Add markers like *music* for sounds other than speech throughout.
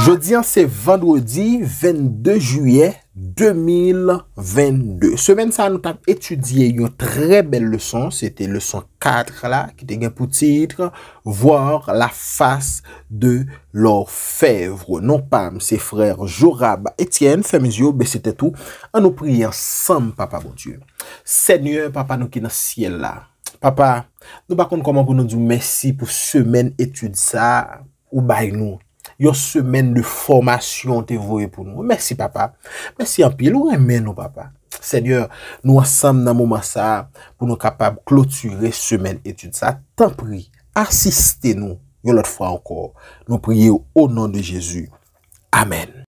Je diyan se vendwodi 22 juye 2022. Semen sa nou tan etudye yon tre bel leson. Sete leson 4 la ki te gen pou titre. Voir la fas de lor fevro. Non pam se frej joraba etyen. Femiz yo, be sete tou. An nou priye ansam papa bon die. Senye papa nou ki nan siel la. Papa, nou bakon kon man kon nou di mersi pou semen etud sa. Ou bay nou. yon semen de formasyon te voye pou nou. Mersi papa, mersi anpil, ou emen nou papa. Seigneur, nou asan nan mouman sa, pou nou kapab kloture semen etude sa. Tan pri, asiste nou, yon lot fwa ankor. Nou priye ou o non de Jezu. Amen.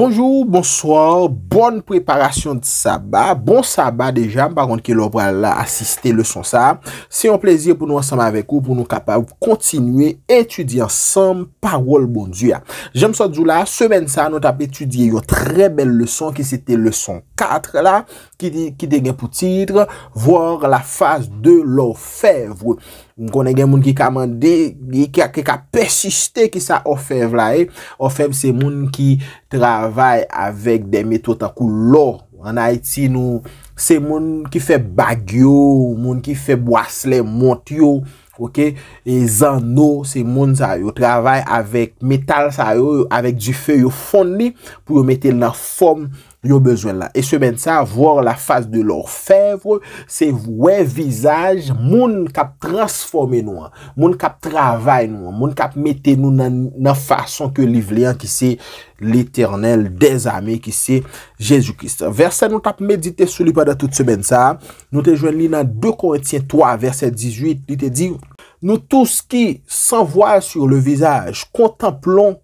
Bonjou, bonsoir, bonn preparasyon di saba, bon saba deja, par contre ki lor pral la asiste le son sa Se yon plezir pou nou ansanm avek ou pou nou kapav kontinuy etudy ansam parol bonjou ya Jem sa djou la, semen sa nou tap etudy yo tre bel le son ki sete le son katre la Ki degen pou tidre, vwor la faz de lor fevrou M konen gen moun ki kamande, ki ka persiste ki sa ofev la eh? e. Ofev se moun ki travay avèk de metotakou lò. An a eti nou, se moun ki fè bagyo, moun ki fè boasle motyo, ok? E zan nou, se moun sa yo travay avèk metal sa yo, avèk di fè yo fon li pou yo metè nan fòm. yo bezwen la. E semen sa, vwor la faz de lor fevre, se wè vizaj, moun kap transforme nou an, moun kap travay nou an, moun kap mette nou nan fason ke livlian ki se l'Eternel, desame ki se Jezoukist. Versè nou tap medite sou li padatout semen sa, nou te jwen li nan 2 Korintien 3 versè 18, li te di, nou tous ki san vwa sur le vizaj, kontemplon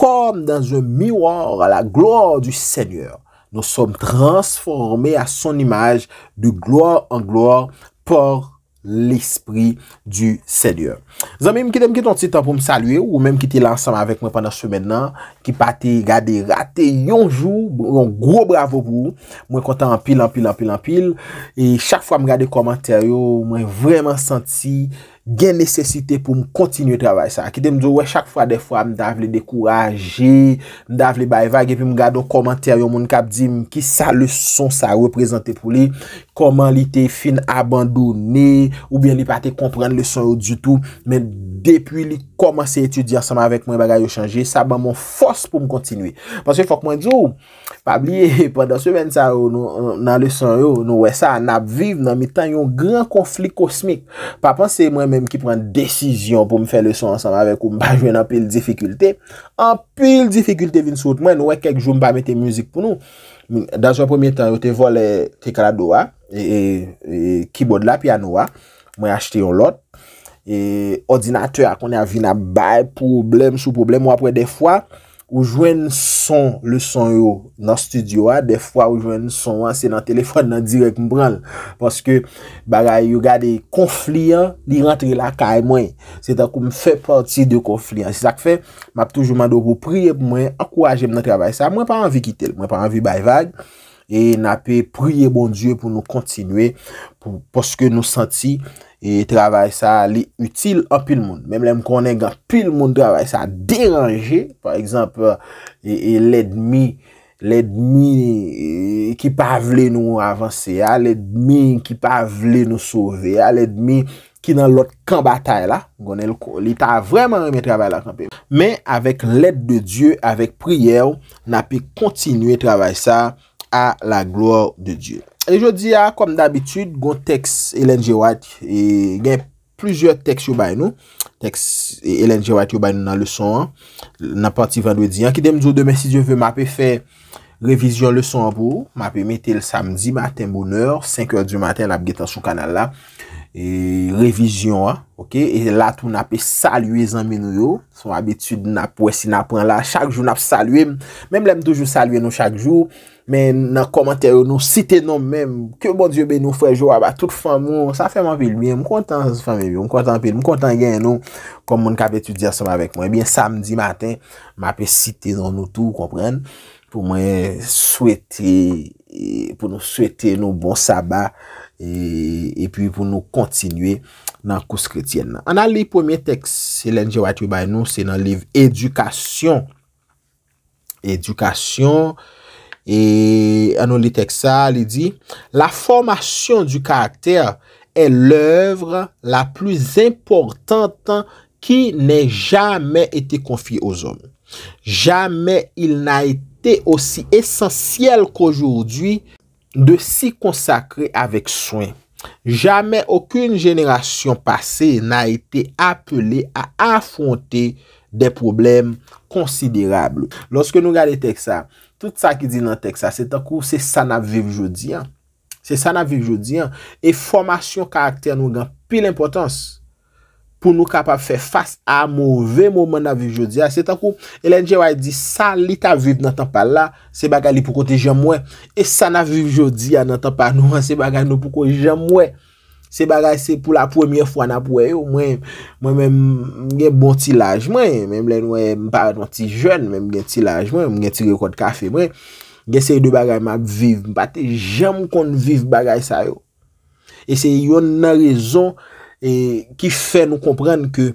kon dan zon miwara la glor du Senyor. nous sommes transformés à son image de gloire en gloire par l'esprit du Seigneur. Zanmim, ki dem ki ton temps pour me saluer ou qui ki te avec moi pendant ce semen là pati gade rate yonjou yon gro bravo pou mwen kontan anpil, anpil, anpil, anpil e chak fwa m gade komantaryo mwen vreman santi gen nesesite pou m kontinye trabay sa ki de m djou we chak fwa defwa m davle dekouraje, m davle bayvay ge pi m gade o komantaryo moun kap di m ki sa le son sa reprezenti pou li, koman li te fin abandoni, ou bien li pati kontran le son yo du tou, men depi li komanse etudi ansama avèk mwen bagay yo chanje, sa ban mwen fos pou m kontinue. Pansye fok mwen djou, pa blye, pandan sou ven sa ou, nan le son yo, nou we sa, nap viv nan mi tan, yon gran konflik kosmik. Pa pan se mwen menm ki pran desijyon pou m fè le son ansam avek ou m pa jwen anpil difikulte, anpil difikulte vin sot, mwen nou we kek joun m pa mette müzik pou nou. Dans yo premier tan, yo te vol te kalado a, e, e, keyboard la, piano a, mwen achete yon lot, e, odinateur akon yon vi nan bay problem, sou problem, mwen apwe def ou jwen son le son yo nan studio a, defwa ou jwen son an, se nan telefon nan direk m pral, paske bagay yo gade konflian, li rentre la kay e mwen, se ta kou m fè pati de konflian, se sa k fè, m ap toujouman do pou priye pou mwen, akwaje m nan trabay sa, mwen pa anvi kitel, mwen pa anvi bay vag, E na pe priye bon Diyo pou nou kontinwe pou poske nou santi e travay sa li util an pil moun. Mem lem konen gan pil moun travay sa deranje. Par exemple, e, e l'edmi e, ki pa vle nou avanse, l'edmi ki pa vle nou sove, l'edmi ki nan lot kambatay la. Gwene lko, li ta vreman reme travay la kanpe. Men, avek let de Diyo, avek priye ou, na pe kontinwe travay sa... a la gloa de Diyo. Ejodi a, kom dabitud, gon teks elenje wat, e gen plizye teks yo bay nou, teks elenje wat yo bay nou nan leson an, nan parti vandwe diyan, ki dem diyo demen si Diyo ve, ma pe fe revizyon leson an pou, ma pe metel samdi, maten boner, 5 eur diyo maten, la bgetan sou kanal la, E revijyon a, ok, e la tou na pe salye zanmenou yo, sou abitude na pwesi na pran la, chak jou na pe salye, menm lem toujou salye nou chak jou, men nan komantaryou nou, site nou menm, ke bon diyo be nou frejou, abatout famou, sa fe manpil mi, m kontan se famil mi, m kontan pi, m kontan gen nou, kom moun kap etu diya sou ma vek mwen, biye samdi maten, ma pe site zan nou tou, kompren, pou mwen swete, E pou nou souwete nou bon sabat, e, e pi pou nou kontinue nan kous kretyen nan. An al li pwemye tekselen je watwe bay nou, se nan liv Edukasyon. Edukasyon, e anon li teksel, li di, la fwormasyon du karakter, e l'evre la plouz importante ki ne jame ete konfiye ou zon. Jame il na ete, Te osi esensyel koujoudwi de si konsakre avek souen. Jamen okun jenerasyon pase nan ete apelé a afwonte de problem konsiderable. Lonske nou gade teksa, tout sa ki di nan teksa, se tan kou se sa nan viv jodi an. Se sa nan viv jodi an, e formasyon karakter nou gande pil impotansi. pou nou kapap fe fasa a humble. V MM NA VIVE JODIY AN. Se takou, elen dje waj di, sa li ta vive nenta pa la, se bagay li pou kote jom we. E sa na vive jo di ya nenta pa nou, *laughs* se bagay nou pou kote jom we. Se bagay se pou la poumyep fwa na pou we. Mwen men mwen mwen, gen bon ti laj mwen. E, mwen mwen mwen mwa mparat mwen ti jen. Mwen mwen mwen ti laj mwen. Mwen gen ti rekod kafe mwen. Gen seyi de bagay man ap vive. Mwen pate jom konn vive bagay sa yo. E sei you nan rezon파 E ki fè nou komprenn ke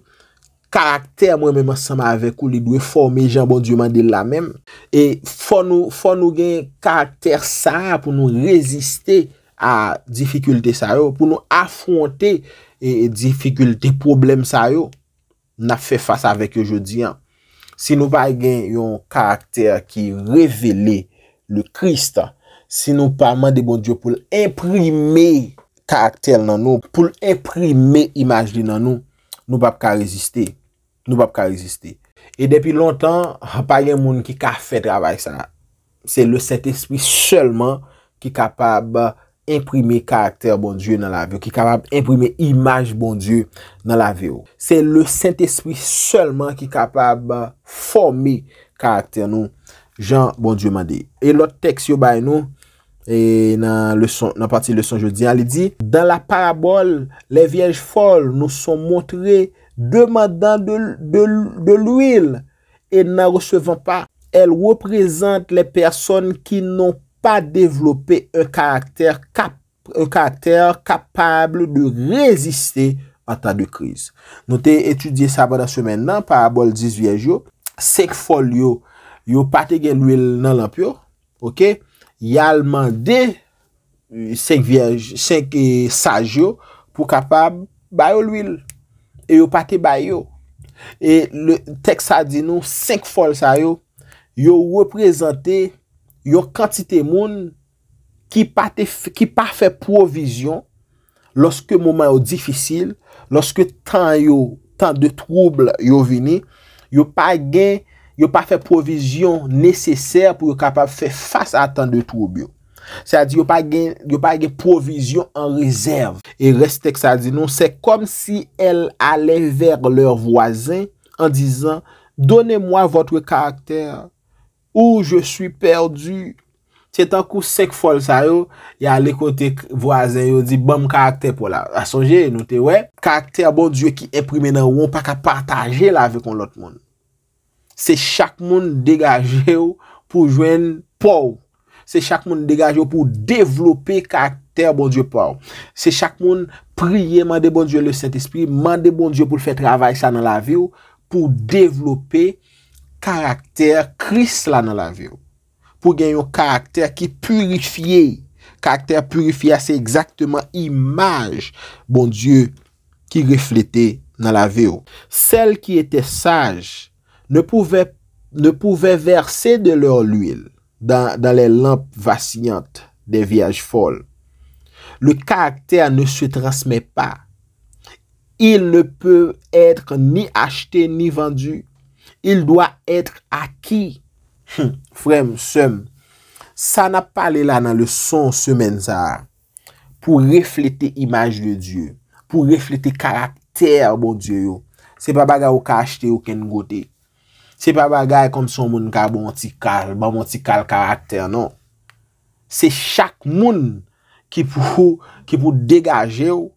karakter mwen mè mè sa mè avek ou li dwe fò mè jan bon diyo mandè la mèm. E fò nou gen karakter sa ya pou nou reziste a difikultè sa yo, pou nou afwonte e, difikultè problem sa yo, na fè fasa avek yo jodi. Si nou pa gen yon karakter ki revele le Christ, si nou pa mandè bon diyo pou l'imprimey, karakter nan nou, pou l'imprimer imaj li nan nou, nou pap ka reziste, nou pap ka reziste. E depi lontan, pa yon moun ki ka fe drabay sa. Se le sent espri selman ki kapab imprimer karakter bon die nan la veyo, ki kapab imprimer imaj bon die nan la veyo. Se le sent espri selman ki kapab formi karakter nou, jan bon die mande. E lot teksyo bay nou, E nan pati le son jodi, alè di, dan la parabol, lè viej fol nou son montre demandan de l'ouil e nan recevan pa, el reprezente lè person ki nou pa devlopè un karakter kapable de reziste an ta de kriz. Nou te etudye sa ba dan semen nan, parabol diz viej yo, sek fol yo, yo pati gen l'ouil nan lampyo, ok? yal mande 5 euh, euh, saj yo pou kapab ba yo lwil e yo pate ba yo e teksa di nou 5 fol sa yo yo reprezenté yo kantite moun ki pa fe provision loske mouman yo difisil loske tan yo tan de troubl yo vini yo pa gen yo pa fe provision neseser pou yo kapap fe fasa atan de troubio. Sa di yo pa gen provision an rezerv. E reste k sa di nou, se kom si el ale ver lor voazen an dizan, Donne mwa votre karakter ou je sou perdu. Se tankou sek fol sa yo, ya bon, bon le kote voazen yo di bom karakter pou la. A sonje, nou te we, karakter bon di yo ki imprime nan ou, pa ka partaje la ve kon lot moun. Se chak moun degaje ou pou jwen pou ou. Se chak moun degaje ou pou devlopè karakter bon dieu pou ou. Se chak moun priye mande bon dieu le Saint-Esprit, mande bon dieu pou fè travay sa nan la vi ou, pou devlopè karakter kris la nan la vi ou. Pou gen yon karakter ki purifiye. Karakter purifiye se exaktman imaj bon dieu ki reflete nan la vi ou. Sel ki ete saj ou. ne pouve verse de lor l'uil dan les lampes vacillantes des vierges folles. Le karakter ne se transmet pas. Il ne peut être ni acheté ni vendu. Il doit être acquis. Frem, sem, sa n'a pas lé la nan le son semenza pou refléter image de Dieu, pou refléter karakter bon Dieu yo. Se pa baga ou ka acheté ou ken gotey. Se pa bagay kon son moun ka ba bon bon moun ti kal karakter, non. Se chak moun ki pou degaje ou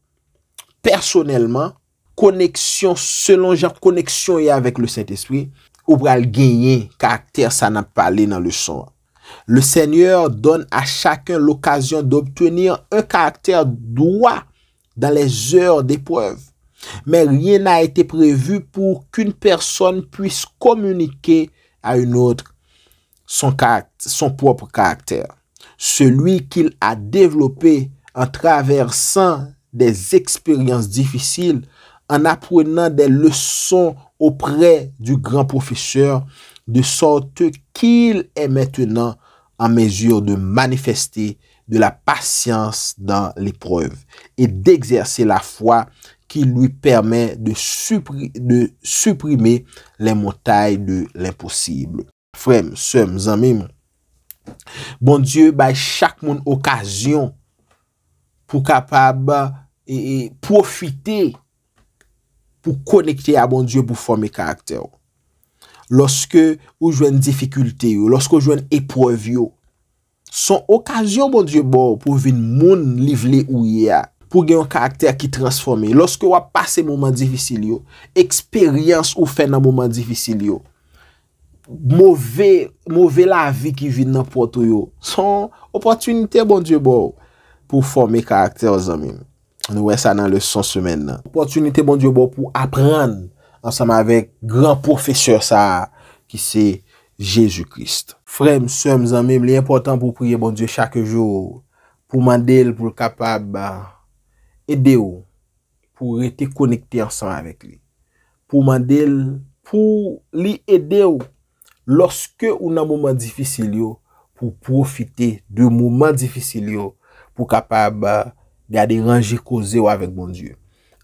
personelman, konneksyon selon jan, konneksyon yon avèk le Saint-Esprit, ou pral genye karakter sa nan pale nan le son. Le seigneur don a chakon l'okasyon d'obtenir un karakter dwa dan les heure d'epreuve. Mais rien n'a été prévu pour qu'une personne puisse communiquer à une autre son, propre caractère. Celui qu'il a développé en traversant des expériences difficiles, en apprenant des leçons auprès du grand professeur, de sorte qu'il est maintenant en mesure de manifester de la pasyans dans l'épreuve, et d'exercer la foi qui lui permet de supprimer l'immotail de l'impossible. Frèm, sèm, zanmèm, bon dieu, chak moun okasyon pou kapab et profite pou konekte a bon dieu pou forme karakter ou. Lorske ou jwen difficulté ou, loske ou jwen épreuve ou, Son okajyon bon Diyobo pou vin moun livle ou ye a. Pou gen yon karakter ki transforme. Lorske wap pase mouman divisil yo. Eksperyans ou fen nan mouman divisil yo. Mouve la vi ki vin nan poto yo. Son opotunite bon Diyobo pou forme karakter o zanmim. Nou we sa nan le son semen nan. Opotunite bon Diyobo pou apren ansanman vek gran profeseur sa ki se Jezu Krist. Frèm, sèm, zanmèm, li important pou priye bon Diyo chakè jò, pou mandel pou kapab ede ou, pou rete konekte ansan avèk li. Pou mandel pou li ede ou, lòske ou nan mouman difisili ou, pou profite de mouman difisili ou, pou kapab gade range koze ou avèk bon Diyo.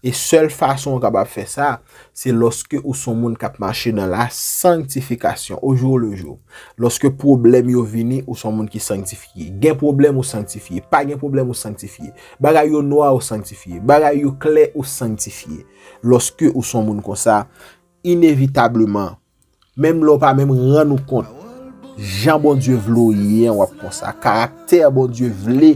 E sel fason an kap ap fè sa, se loske ou son moun kap manche nan la sanktifikasyon, ou jour le jour. Loske problem yo vini, ou son moun ki sanktifikye. Gen problem ou sanktifikye, pa gen problem ou sanktifikye. Baga yo noa ou sanktifikye, baga yo kle ou sanktifikye. Loske ou son moun kon sa, inevitableman, menm lopan, menm ran nou kon, jan bon die vlo yen wap kon sa, karakter bon die vle,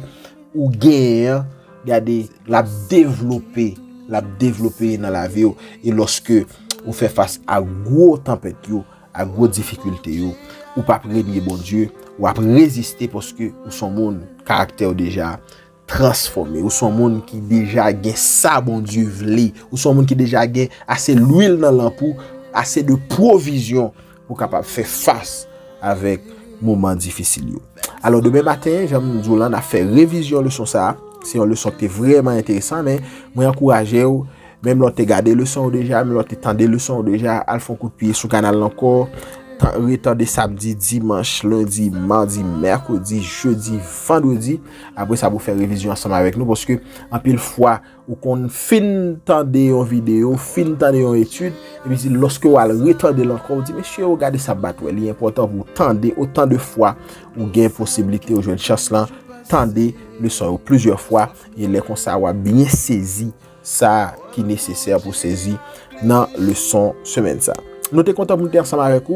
ou gen yen, gade la devlopè, l ap devlopeye nan la ve yo, e loske ou fe fase a gwo tempete yo, a gwo difikulte yo, ou pa prebye bon Diyo, ou ap reziste poske ou son moun karakter deja transforme, ou son moun ki deja gen sa bon Diyo vli, ou son moun ki deja gen ase lwil nan lampou, ase de provizyon pou kapap fe fase avek mouman difisil yo. Alors, demè matin, Jamoun Doulan a fe revizyon le son sa a, Se yon le son te vreman enteresan men, mwen yon kouraje ou, men mwen te gade le son ou deja, men mwen te tande le son ou deja, al fon kopye sou kanal lankor, tan re tande sabdi, dimanche, lundi, mandi, merkodi, jeudi, fandodi, apre sa pou fè revizyon ansama wèk nou, poske anpil fwa, ou kon fin tande yon video, fin tande yon etude, e mi si loske ou al re tande lankor, ou di, meche ou gade sa bat, wè, li yon portan pou tande, otan de fwa, ou gen posibilite ou jwen chans lan, stande le son yo plezyor fwa ye le kon sa wap bine sezi sa ki neseser pou sezi nan le son semen sa. Nou te konta moun te ansama reko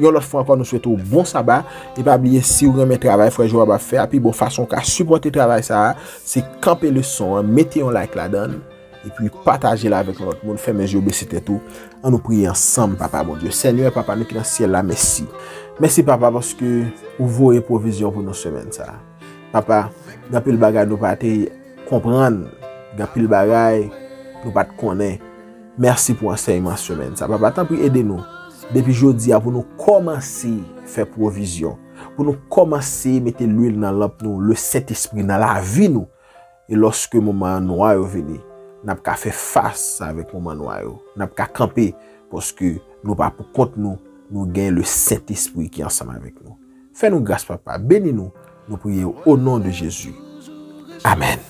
yon lot fwa akwa nou sweto bon saba e pa blye si ou reme trabay fwa jou waba fe api bon fason ka suporte trabay sa se kampe le son meti yon like la dan e pi pataje la vek lout moun fèmè jo bè se te tou an nou priye ansam papa bon diyo senyo e papa nou ki nan siel la mèsi mèsi papa vòske ou vò repovizyon pou nou semen sa Papa, genpil bagay nou pa te kompran, genpil bagay nou pa te konen. Mersi pou ansayman semen sa. Papa, tan pou yede nou, depi jodi a pou nou komanse fè provizyon. Pou nou komanse mette loun nan lop nou, le set espri nan la vi nou. E loske mouman noy ou veni, nan pou ka fè fas avèk mouman noy ou. Nan pou ka kampi, poske nou pa pou kont nou, nou gen le set espri ki ansam avèk nou. Fè nou gas papa, beni nou. Nous prions au nom de Jésus. Amen.